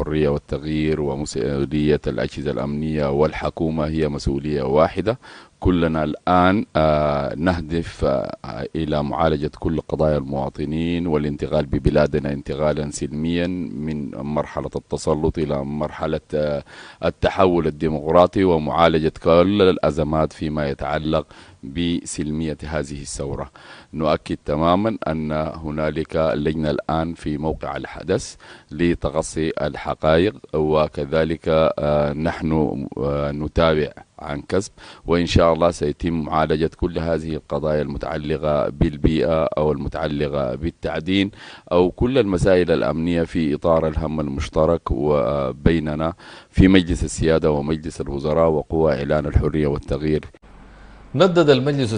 الحرية والتغيير ومسؤولية الأجهزة الأمنية والحكومة هي مسؤولية واحدة كلنا الآن آه، نهدف آه، إلى معالجة كل قضايا المواطنين والانتقال ببلادنا انتقالا سلميا من مرحلة التسلط إلى مرحلة آه، التحول الديمقراطي ومعالجة كل الأزمات فيما يتعلق بسلمية هذه الثورة نؤكد تماما أن هنالك لجنة الآن في موقع الحدث لتغصي الحقائق وكذلك آه، نحن آه، نتابع عن كسب وإن شاء الله سيتم معالجة كل هذه القضايا المتعلقة بالبيئة أو المتعلقة بالتعدين أو كل المسائل الأمنية في إطار الهم المشترك بيننا في مجلس السيادة ومجلس الوزراء وقوى إعلان الحرية والتغيير ندد المجلس